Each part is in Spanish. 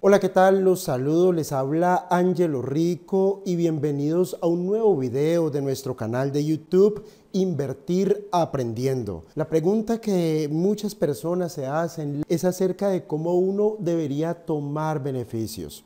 Hola, ¿qué tal? Los saludo, les habla Angelo Rico y bienvenidos a un nuevo video de nuestro canal de YouTube Invertir aprendiendo. La pregunta que muchas personas se hacen es acerca de cómo uno debería tomar beneficios.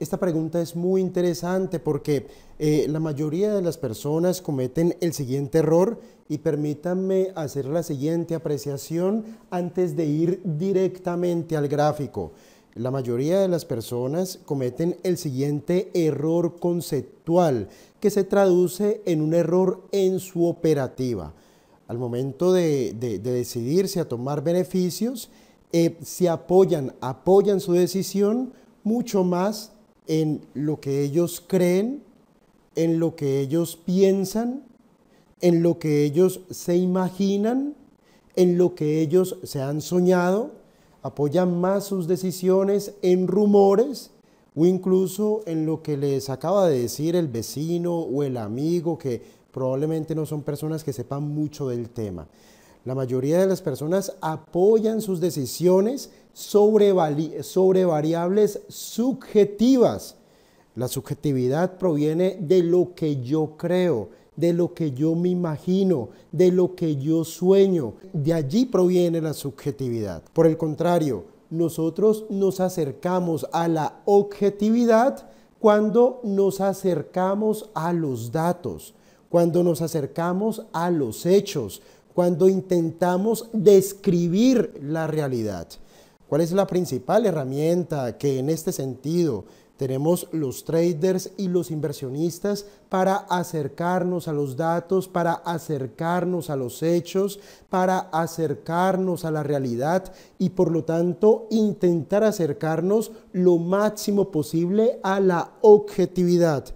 Esta pregunta es muy interesante porque eh, la mayoría de las personas cometen el siguiente error y permítanme hacer la siguiente apreciación antes de ir directamente al gráfico. La mayoría de las personas cometen el siguiente error conceptual que se traduce en un error en su operativa. Al momento de, decidirse a tomar beneficios, eh, se apoyan, apoyan su decisión mucho más en lo que ellos creen, en lo que ellos piensan, en lo que ellos se imaginan, en lo que ellos se han soñado apoyan más sus decisiones en rumores o incluso en lo que les acaba de decir el vecino o el amigo, que probablemente no son personas que sepan mucho del tema. La mayoría de las personas apoyan sus decisiones sobre, variables subjetivas. La subjetividad proviene de lo que yo creo de lo que yo me imagino, de lo que yo sueño. De allí proviene la subjetividad. Por el contrario, nosotros nos acercamos a la objetividad cuando nos acercamos a los datos, cuando nos acercamos a los hechos, cuando intentamos describir la realidad. ¿Cuál es la principal herramienta que en este sentido tenemos los traders y los inversionistas para acercarnos a los datos, para acercarnos a los hechos, para acercarnos a la realidad y por lo tanto intentar acercarnos lo máximo posible a la objetividad.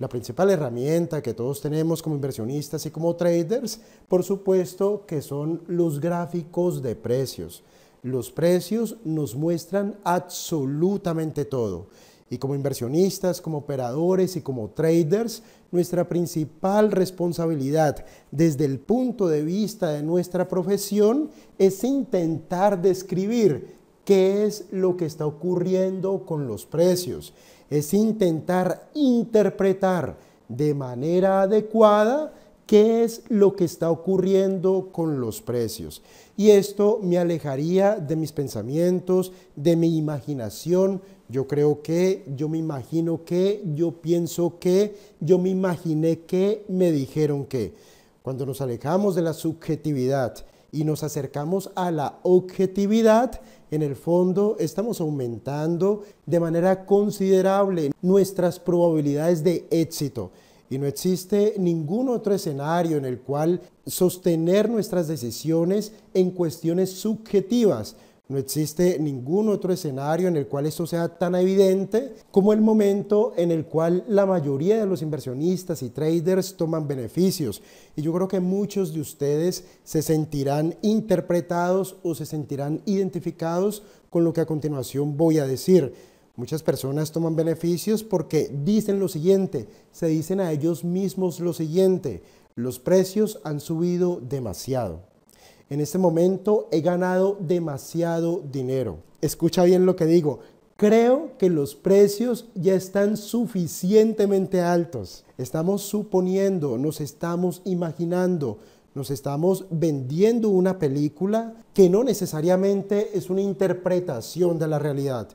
La principal herramienta que todos tenemos como inversionistas y como traders, por supuesto, que son los gráficos de precios. Los precios nos muestran absolutamente todo. Y como inversionistas, como operadores y como traders, nuestra principal responsabilidad desde el punto de vista de nuestra profesión es intentar describir qué es lo que está ocurriendo con los precios. Es intentar interpretar de manera adecuada qué es lo que está ocurriendo con los precios. Y esto me alejaría de mis pensamientos, de mi imaginación. Yo creo que, yo me imagino que, yo pienso que, yo me imaginé que, me dijeron que. Cuando nos alejamos de la subjetividad y nos acercamos a la objetividad, en el fondo estamos aumentando de manera considerable nuestras probabilidades de éxito. Y no existe ningún otro escenario en el cual sostener nuestras decisiones en cuestiones subjetivas. No existe ningún otro escenario en el cual esto sea tan evidente como el momento en el cual la mayoría de los inversionistas y traders toman beneficios. Y yo creo que muchos de ustedes se sentirán interpretados o se sentirán identificados con lo que a continuación voy a decir. Muchas personas toman beneficios porque dicen lo siguiente, se dicen a ellos mismos lo siguiente, los precios han subido demasiado. En este momento he ganado demasiado dinero. Escucha bien lo que digo, creo que los precios ya están suficientemente altos. Estamos suponiendo, nos estamos imaginando, nos estamos vendiendo una película que no necesariamente es una interpretación de la realidad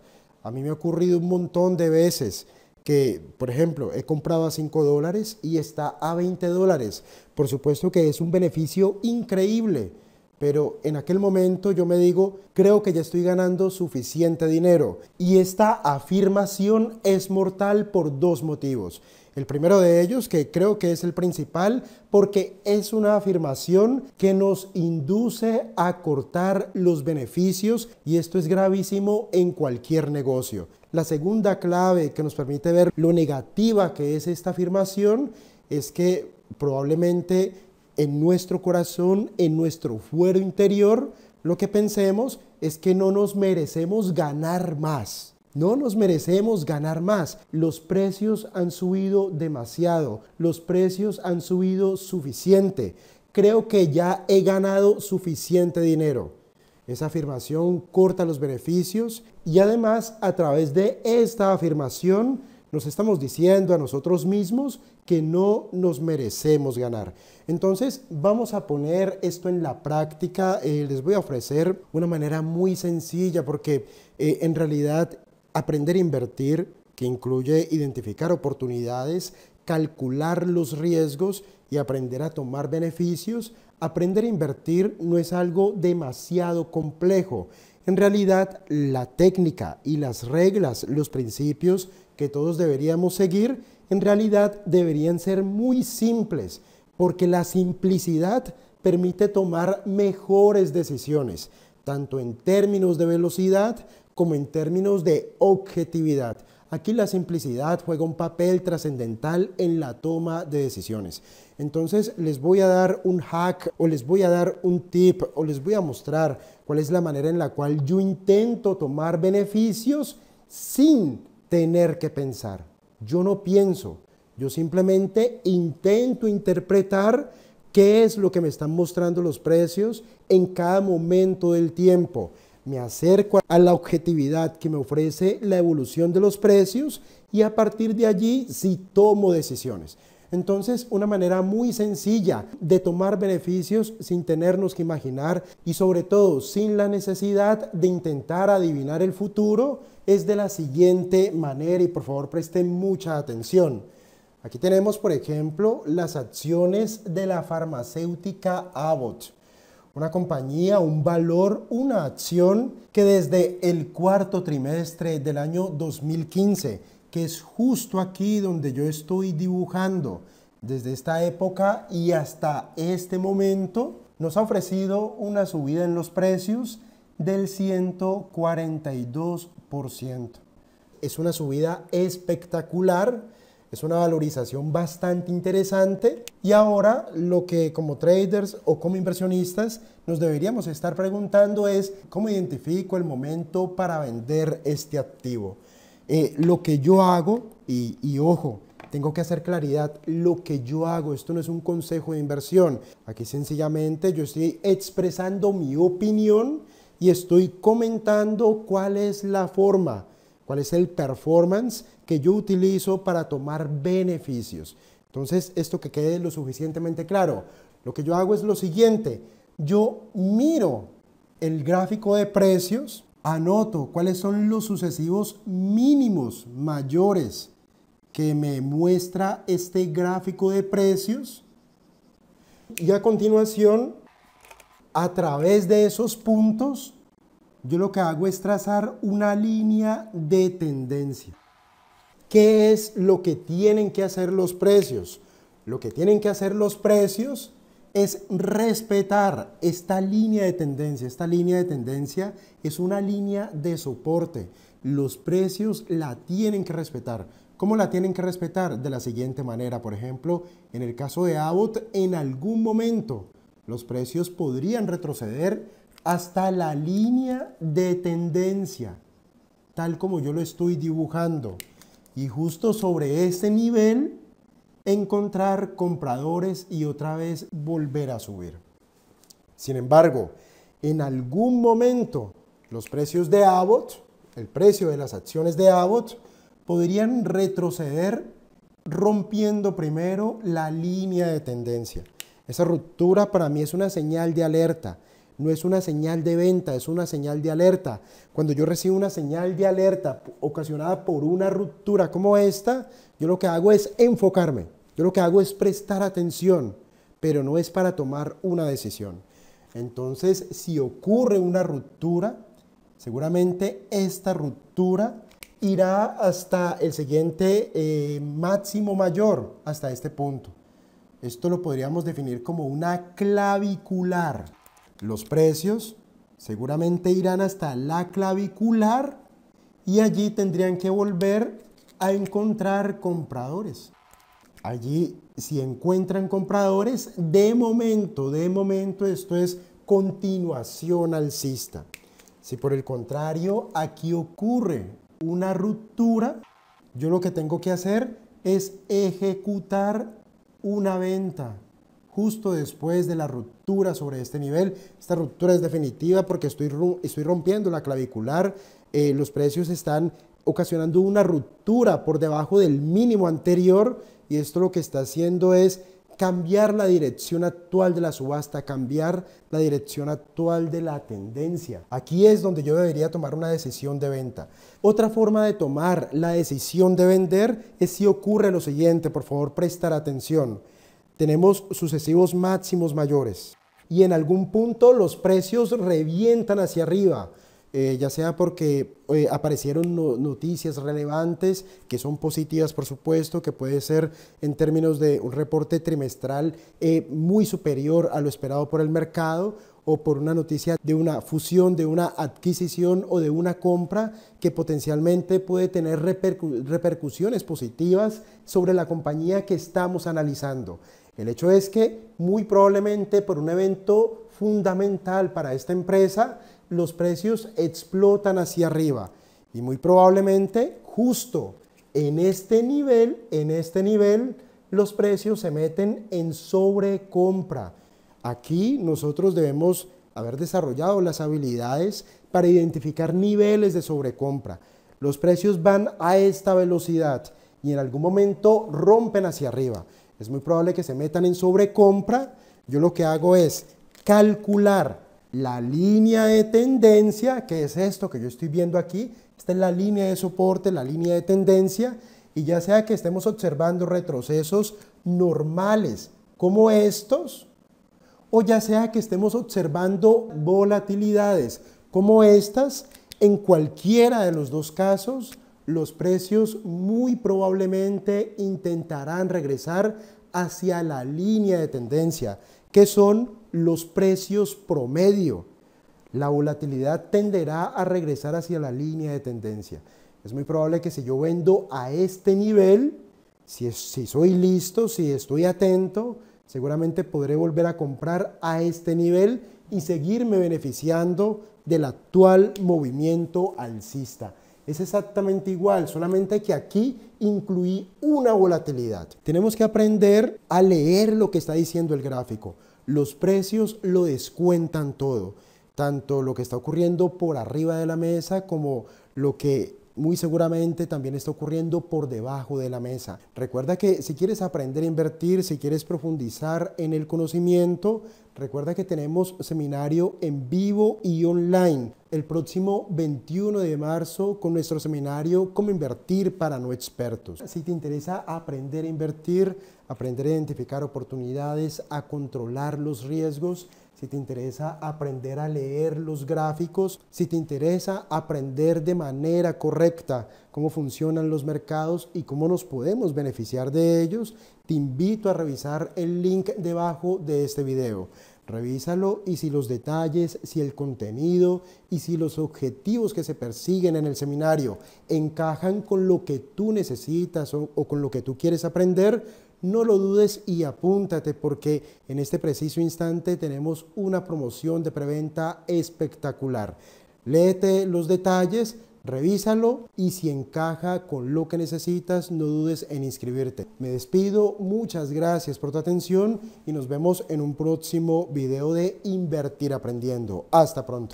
a mí me ha ocurrido un montón de veces que, por ejemplo, he comprado a 5 dólares y está a 20 dólares. Por supuesto que es un beneficio increíble, pero en aquel momento yo me digo, creo que ya estoy ganando suficiente dinero. Y esta afirmación es mortal por dos motivos. El primero de ellos, que creo que es el principal, porque es una afirmación que nos induce a cortar los beneficios y esto es gravísimo en cualquier negocio. La segunda clave que nos permite ver lo negativa que es esta afirmación es que probablemente en nuestro corazón, en nuestro fuero interior, lo que pensemos es que no nos merecemos ganar más. No nos merecemos ganar más. Los precios han subido demasiado. Los precios han subido suficiente. Creo que ya he ganado suficiente dinero. Esa afirmación corta los beneficios y además a través de esta afirmación nos estamos diciendo a nosotros mismos que no nos merecemos ganar. Entonces vamos a poner esto en la práctica. Eh, les voy a ofrecer una manera muy sencilla porque eh, en realidad Aprender a invertir, que incluye identificar oportunidades, calcular los riesgos y aprender a tomar beneficios. Aprender a invertir no es algo demasiado complejo. En realidad, la técnica y las reglas, los principios que todos deberíamos seguir, en realidad deberían ser muy simples, porque la simplicidad permite tomar mejores decisiones, tanto en términos de velocidad como en términos de objetividad. Aquí la simplicidad juega un papel trascendental en la toma de decisiones. Entonces les voy a dar un hack o les voy a dar un tip o les voy a mostrar cuál es la manera en la cual yo intento tomar beneficios sin tener que pensar. Yo no pienso, yo simplemente intento interpretar qué es lo que me están mostrando los precios en cada momento del tiempo me acerco a la objetividad que me ofrece la evolución de los precios y a partir de allí sí tomo decisiones. Entonces, una manera muy sencilla de tomar beneficios sin tenernos que imaginar y sobre todo sin la necesidad de intentar adivinar el futuro es de la siguiente manera y por favor presten mucha atención. Aquí tenemos, por ejemplo, las acciones de la farmacéutica Abbott una compañía, un valor, una acción que desde el cuarto trimestre del año 2015, que es justo aquí donde yo estoy dibujando, desde esta época y hasta este momento, nos ha ofrecido una subida en los precios del 142%. Es una subida espectacular es una valorización bastante interesante y ahora lo que como traders o como inversionistas nos deberíamos estar preguntando es cómo identifico el momento para vender este activo. Eh, lo que yo hago, y, y ojo, tengo que hacer claridad lo que yo hago. Esto no es un consejo de inversión. Aquí sencillamente yo estoy expresando mi opinión y estoy comentando cuál es la forma cuál es el performance que yo utilizo para tomar beneficios. Entonces, esto que quede lo suficientemente claro, lo que yo hago es lo siguiente, yo miro el gráfico de precios, anoto cuáles son los sucesivos mínimos mayores que me muestra este gráfico de precios y a continuación, a través de esos puntos, yo lo que hago es trazar una línea de tendencia. ¿Qué es lo que tienen que hacer los precios? Lo que tienen que hacer los precios es respetar esta línea de tendencia. Esta línea de tendencia es una línea de soporte. Los precios la tienen que respetar. ¿Cómo la tienen que respetar? De la siguiente manera, por ejemplo, en el caso de Abbott, en algún momento los precios podrían retroceder hasta la línea de tendencia, tal como yo lo estoy dibujando. Y justo sobre ese nivel, encontrar compradores y otra vez volver a subir. Sin embargo, en algún momento, los precios de Abbott, el precio de las acciones de Abbott, podrían retroceder rompiendo primero la línea de tendencia. Esa ruptura para mí es una señal de alerta no es una señal de venta, es una señal de alerta. Cuando yo recibo una señal de alerta ocasionada por una ruptura como esta, yo lo que hago es enfocarme, yo lo que hago es prestar atención, pero no es para tomar una decisión. Entonces, si ocurre una ruptura, seguramente esta ruptura irá hasta el siguiente eh, máximo mayor, hasta este punto. Esto lo podríamos definir como una clavicular. Los precios seguramente irán hasta la clavicular y allí tendrían que volver a encontrar compradores. Allí si encuentran compradores, de momento, de momento esto es continuación alcista. Si por el contrario aquí ocurre una ruptura, yo lo que tengo que hacer es ejecutar una venta justo después de la ruptura sobre este nivel. Esta ruptura es definitiva porque estoy, estoy rompiendo la clavicular. Eh, los precios están ocasionando una ruptura por debajo del mínimo anterior y esto lo que está haciendo es cambiar la dirección actual de la subasta, cambiar la dirección actual de la tendencia. Aquí es donde yo debería tomar una decisión de venta. Otra forma de tomar la decisión de vender es si ocurre lo siguiente, por favor prestar atención tenemos sucesivos máximos mayores y en algún punto los precios revientan hacia arriba, eh, ya sea porque eh, aparecieron noticias relevantes que son positivas, por supuesto, que puede ser en términos de un reporte trimestral eh, muy superior a lo esperado por el mercado o por una noticia de una fusión, de una adquisición o de una compra que potencialmente puede tener repercusiones positivas sobre la compañía que estamos analizando. El hecho es que muy probablemente por un evento fundamental para esta empresa, los precios explotan hacia arriba y muy probablemente justo en este nivel, en este nivel, los precios se meten en sobrecompra. Aquí nosotros debemos haber desarrollado las habilidades para identificar niveles de sobrecompra. Los precios van a esta velocidad y en algún momento rompen hacia arriba es muy probable que se metan en sobrecompra. Yo lo que hago es calcular la línea de tendencia, que es esto que yo estoy viendo aquí. Esta es la línea de soporte, la línea de tendencia. Y ya sea que estemos observando retrocesos normales como estos, o ya sea que estemos observando volatilidades como estas, en cualquiera de los dos casos, los precios muy probablemente intentarán regresar hacia la línea de tendencia, que son los precios promedio. La volatilidad tenderá a regresar hacia la línea de tendencia. Es muy probable que si yo vendo a este nivel, si, si soy listo, si estoy atento, seguramente podré volver a comprar a este nivel y seguirme beneficiando del actual movimiento alcista. Es exactamente igual, solamente que aquí incluí una volatilidad. Tenemos que aprender a leer lo que está diciendo el gráfico. Los precios lo descuentan todo, tanto lo que está ocurriendo por arriba de la mesa como lo que muy seguramente también está ocurriendo por debajo de la mesa. Recuerda que si quieres aprender a invertir, si quieres profundizar en el conocimiento, recuerda que tenemos seminario en vivo y online el próximo 21 de marzo con nuestro seminario Cómo invertir para no expertos. Si te interesa aprender a invertir, aprender a identificar oportunidades, a controlar los riesgos, si te interesa aprender a leer los gráficos, si te interesa aprender de manera correcta cómo funcionan los mercados y cómo nos podemos beneficiar de ellos, te invito a revisar el link debajo de este video. Revísalo y si los detalles, si el contenido y si los objetivos que se persiguen en el seminario encajan con lo que tú necesitas o, con lo que tú quieres aprender, no lo dudes y apúntate porque en este preciso instante tenemos una promoción de preventa espectacular. Léete los detalles, Revísalo y si encaja con lo que necesitas, no dudes en inscribirte. Me despido, muchas gracias por tu atención y nos vemos en un próximo video de Invertir Aprendiendo. Hasta pronto.